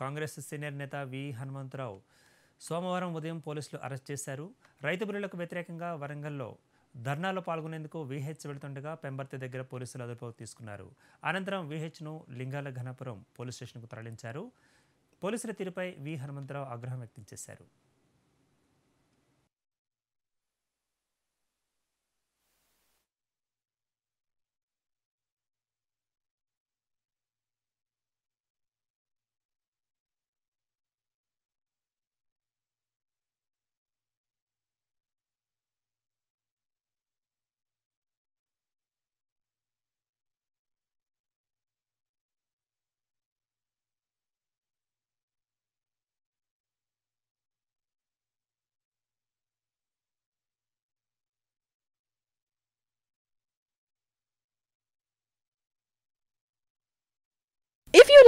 Congress senior నేత వి హనుమంతరావు సోమవారం ఉదయం పోలీసులు అరెస్ట్ చేశారు రైతు బిల్లులకు వ్యతిరేకంగా వరంగల్లో ధర్నాలో పాల్గొనేందుకు విహెచ్ వెళుతుండగా పెంబర్తి దగ్గర పోలీసులు అదుపులోకి తీసుకున్నారు అనంతరం విహెచ్ను లింగాల ఘనపురం పోలీస్ స్టేషన్కు తరలించారు పోలీసుల తీరుపై వి హనుమంతరావు ఆగ్రహం వ్యక్తం చేశారు